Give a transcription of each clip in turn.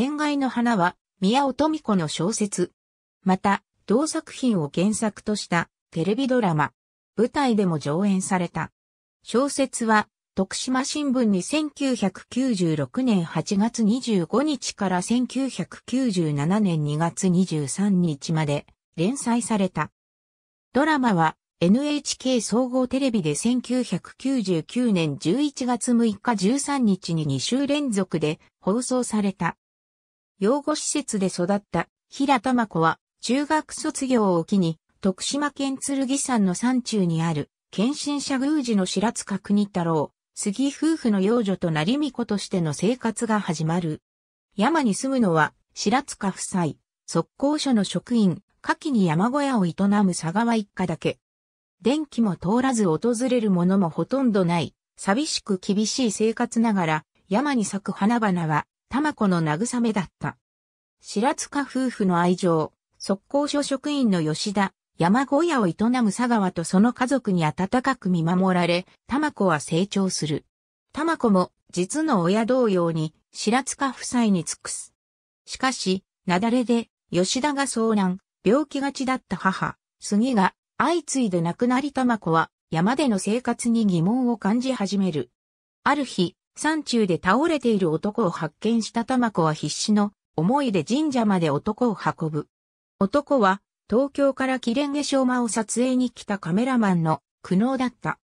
天外の花は、宮尾富子の小説。また、同作品を原作としたテレビドラマ、舞台でも上演された。小説は、徳島新聞に1996年8月25日から1997年2月23日まで連載された。ドラマは NHK 総合テレビで1999年11月6日13日に2週連続で放送された。養護施設で育った平玉子は中学卒業を機に徳島県剣山の山中にある献身者宮司の白塚国太郎、杉夫婦の養女と成美子としての生活が始まる。山に住むのは白塚夫妻、速攻所の職員、夏季に山小屋を営む佐川一家だけ。電気も通らず訪れるものもほとんどない、寂しく厳しい生活ながら、山に咲く花々は玉子の慰めだった。白塚夫婦の愛情、速攻所職員の吉田、山小屋を営む佐川とその家族に温かく見守られ、玉子は成長する。玉子も実の親同様に白塚夫妻に尽くす。しかし、雪崩で吉田が遭難、病気がちだった母、杉が相次いで亡くなり玉子は山での生活に疑問を感じ始める。ある日、山中で倒れている男を発見した玉子は必死の思いで神社まで男を運ぶ。男は東京からキレンゲショウマを撮影に来たカメラマンの苦悩だった。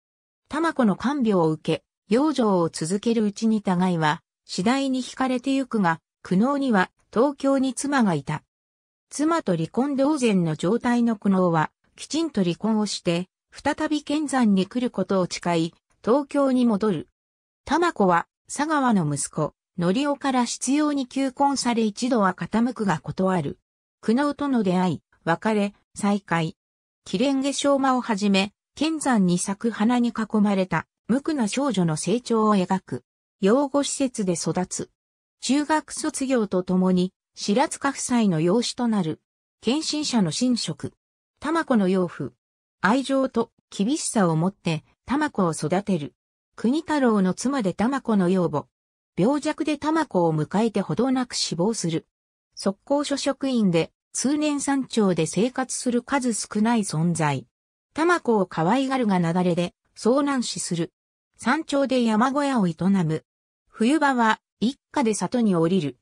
玉子の看病を受け、養生を続けるうちに互いは次第に惹かれてゆくが、苦悩には東京に妻がいた。妻と離婚同然の状態の苦悩は、きちんと離婚をして、再び剣山に来ることを誓い、東京に戻る。玉子は、佐川の息子、のりおから執拗に求婚され一度は傾くが断る。苦悩との出会い、別れ、再会。キレンゲ昭和をはじめ、剣山に咲く花に囲まれた、無垢な少女の成長を描く。養護施設で育つ。中学卒業とともに、白塚夫妻の養子となる。献身者の神職。玉子の養父。愛情と厳しさを持って、玉子を育てる。国太郎の妻で玉子の養母。病弱で玉子を迎えてほどなく死亡する。速攻所職員で、通年山頂で生活する数少ない存在。玉子を可愛がるが流れで、遭難死する。山頂で山小屋を営む。冬場は、一家で里に降りる。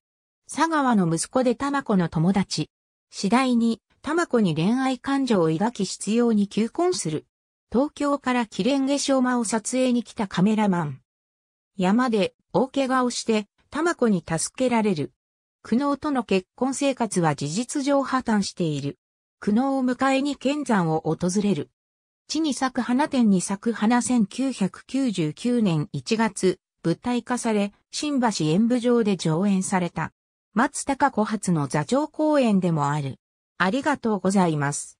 佐川の息子で玉子の友達。次第に、玉子に恋愛感情を抱き必要に求婚する。東京からキレンゲショウマを撮影に来たカメラマン。山で大怪我をして、タマコに助けられる。苦悩との結婚生活は事実上破綻している。苦悩を迎えに剣山を訪れる。地に咲く花天に咲く花1999年1月、舞台化され、新橋演舞場で上演された。松高子初の座長公演でもある。ありがとうございます。